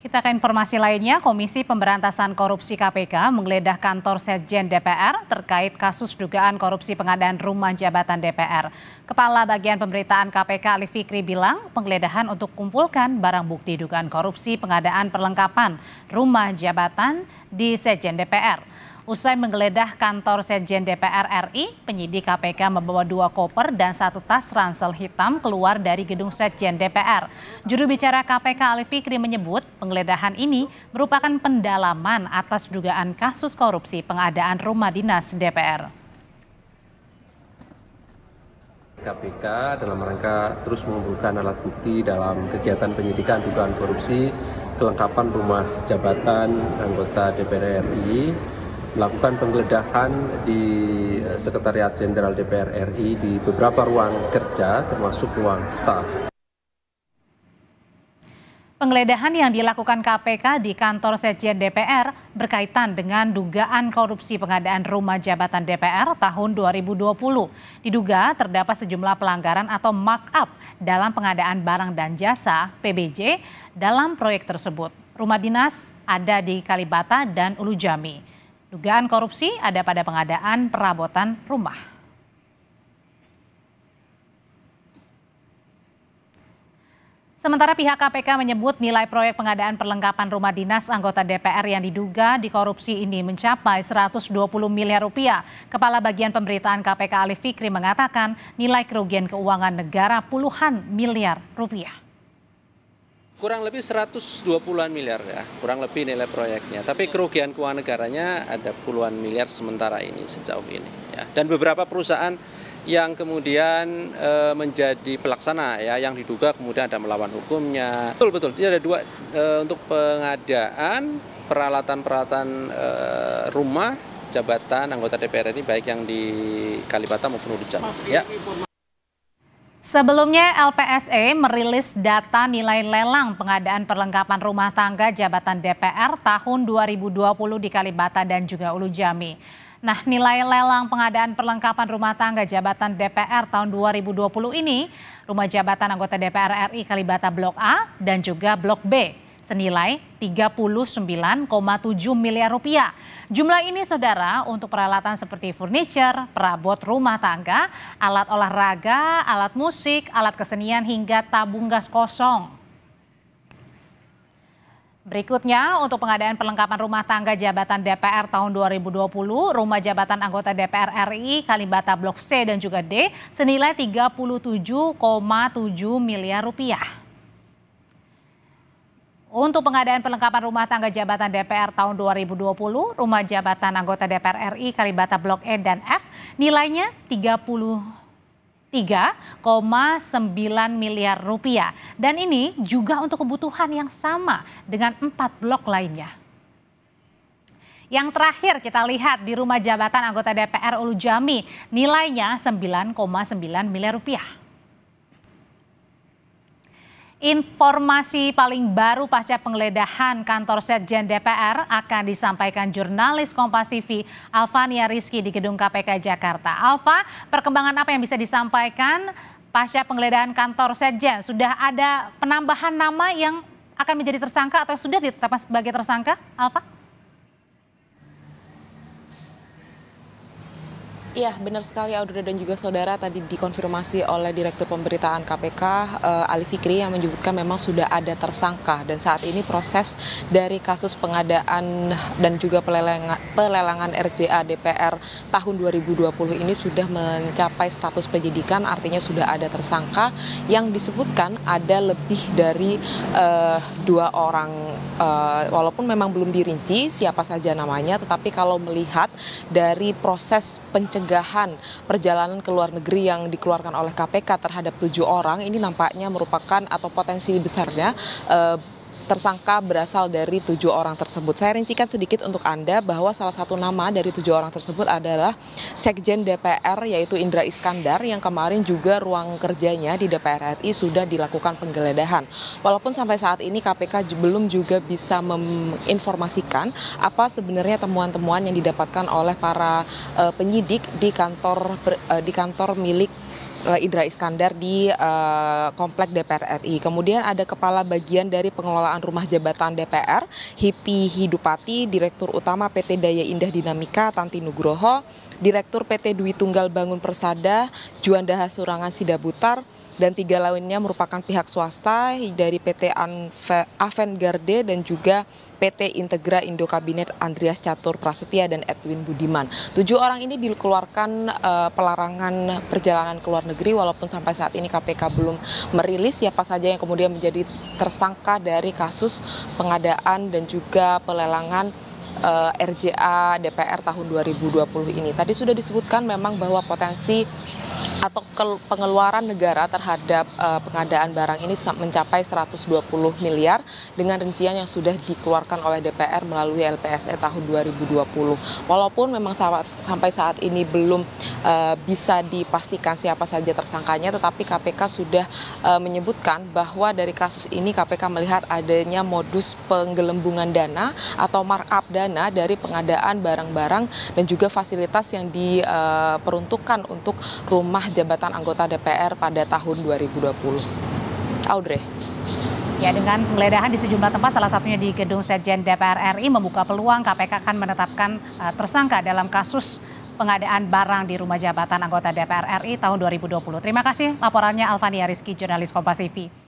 Kita ke informasi lainnya, Komisi Pemberantasan Korupsi KPK menggeledah kantor Sekjen DPR terkait kasus dugaan korupsi pengadaan rumah jabatan DPR. Kepala Bagian Pemberitaan KPK Ali Fikri bilang penggeledahan untuk kumpulkan barang bukti dugaan korupsi pengadaan perlengkapan rumah jabatan di Sekjen DPR. Usai menggeledah kantor Sekjen DPR RI, penyidik KPK membawa dua koper dan satu tas ransel hitam keluar dari gedung Sekjen DPR. Juru bicara KPK Ali Fikri menyebut penggeledahan ini merupakan pendalaman atas dugaan kasus korupsi pengadaan rumah dinas DPR. KPK dalam rangka terus mengumpulkan alat bukti dalam kegiatan penyidikan dugaan korupsi kelengkapan rumah jabatan anggota DPR RI melakukan penggeledahan di eh, Sekretariat Jenderal DPR RI di beberapa ruang kerja termasuk ruang staf. Penggeledahan yang dilakukan KPK di kantor Sekjen DPR berkaitan dengan dugaan korupsi pengadaan rumah jabatan DPR tahun 2020. Diduga terdapat sejumlah pelanggaran atau markup dalam pengadaan barang dan jasa PBJ dalam proyek tersebut. Rumah dinas ada di Kalibata dan Ulu Jami. Dugaan korupsi ada pada pengadaan perabotan rumah. Sementara pihak KPK menyebut nilai proyek pengadaan perlengkapan rumah dinas anggota DPR yang diduga dikorupsi ini mencapai 120 miliar rupiah. Kepala Bagian Pemberitaan KPK Ali Fikri mengatakan nilai kerugian keuangan negara puluhan miliar rupiah. Kurang lebih 120-an miliar ya, kurang lebih nilai proyeknya. Tapi kerugian keuangan negaranya ada puluhan miliar sementara ini sejauh ini. Ya. Dan beberapa perusahaan yang kemudian e, menjadi pelaksana ya, yang diduga kemudian ada melawan hukumnya. Betul betul, ini ada dua e, untuk pengadaan peralatan-peralatan e, rumah jabatan anggota DPR ini baik yang di Kalibata maupun di Ya. Sebelumnya LPSE merilis data nilai lelang pengadaan perlengkapan rumah tangga jabatan DPR tahun 2020 di Kalibata dan juga Ulu Jami. Nah, nilai lelang pengadaan perlengkapan rumah tangga jabatan DPR tahun 2020 ini rumah jabatan anggota DPR RI Kalibata Blok A dan juga Blok B senilai 39,7 miliar rupiah. Jumlah ini saudara untuk peralatan seperti furniture, perabot rumah tangga, alat olahraga, alat musik, alat kesenian hingga tabung gas kosong. Berikutnya, untuk pengadaan perlengkapan rumah tangga jabatan DPR tahun 2020, rumah jabatan anggota DPR RI Kalibata Blok C dan juga D senilai 37,7 miliar rupiah. Untuk pengadaan perlengkapan rumah tangga jabatan DPR tahun 2020, rumah jabatan anggota DPR RI Kalibata Blok E dan F nilainya 33,9 miliar rupiah. Dan ini juga untuk kebutuhan yang sama dengan empat blok lainnya. Yang terakhir kita lihat di rumah jabatan anggota DPR Ulu Jami, nilainya 9,9 miliar rupiah. Informasi paling baru pasca penggeledahan kantor Setjen DPR akan disampaikan jurnalis Kompas TV Alvania Rizky di gedung KPK Jakarta. Alfa, perkembangan apa yang bisa disampaikan pasca penggeledahan kantor Setjen? Sudah ada penambahan nama yang akan menjadi tersangka atau sudah ditetapkan sebagai tersangka, Alfa? Iya, benar sekali Audrey dan juga saudara tadi dikonfirmasi oleh Direktur Pemberitaan KPK uh, eh, Ali Fikri yang menyebutkan memang sudah ada tersangka dan saat ini proses dari kasus pengadaan dan juga pelelangan, pelelangan RJA DPR tahun 2020 ini sudah mencapai status penyidikan artinya sudah ada tersangka yang disebutkan ada lebih dari uh, dua orang uh, walaupun memang belum dirinci siapa saja namanya tetapi kalau melihat dari proses pencegahan pencegahan perjalanan ke luar negeri yang dikeluarkan oleh KPK terhadap tujuh orang ini nampaknya merupakan atau potensi besarnya eh, tersangka berasal dari tujuh orang tersebut. Saya rincikan sedikit untuk Anda bahwa salah satu nama dari tujuh orang tersebut adalah Sekjen DPR yaitu Indra Iskandar yang kemarin juga ruang kerjanya di DPR RI sudah dilakukan penggeledahan. Walaupun sampai saat ini KPK belum juga bisa menginformasikan apa sebenarnya temuan-temuan yang didapatkan oleh para eh, penyidik di kantor eh, di kantor milik Eh, Indra Iskandar di uh, Komplek DPR RI. Kemudian ada Kepala Bagian dari Pengelolaan Rumah Jabatan DPR, Hipi Hidupati, Direktur Utama PT Daya Indah Dinamika, Tanti Nugroho, Direktur PT Dwi Tunggal Bangun Persada, Juanda Hasurangan Sidabutar, dan tiga lainnya merupakan pihak swasta dari PT Garde dan juga PT Integra Indo Kabinet Andreas Catur Prasetya dan Edwin Budiman. Tujuh orang ini dikeluarkan uh, pelarangan perjalanan ke luar negeri walaupun sampai saat ini KPK belum merilis siapa saja yang kemudian menjadi tersangka dari kasus pengadaan dan juga pelelangan eh, RJA DPR tahun 2020 ini. Tadi sudah disebutkan memang bahwa potensi atau pengeluaran negara terhadap uh, pengadaan barang ini mencapai 120 miliar dengan rincian yang sudah dikeluarkan oleh DPR melalui LPSE tahun 2020. Walaupun memang sampai saat ini belum uh, bisa dipastikan siapa saja tersangkanya, tetapi KPK sudah uh, menyebutkan bahwa dari kasus ini KPK melihat adanya modus penggelembungan dana atau markup dana dari pengadaan barang-barang dan juga fasilitas yang diperuntukkan eh, uh, untuk rumah jabatan anggota DPR pada tahun 2020. Audrey. Ya, dengan penggeledahan di sejumlah tempat, salah satunya di gedung Sekjen DPR RI membuka peluang KPK akan menetapkan uh, tersangka dalam kasus pengadaan barang di rumah jabatan anggota DPR RI tahun 2020. Terima kasih laporannya Alvania Rizky, jurnalis Kompas TV.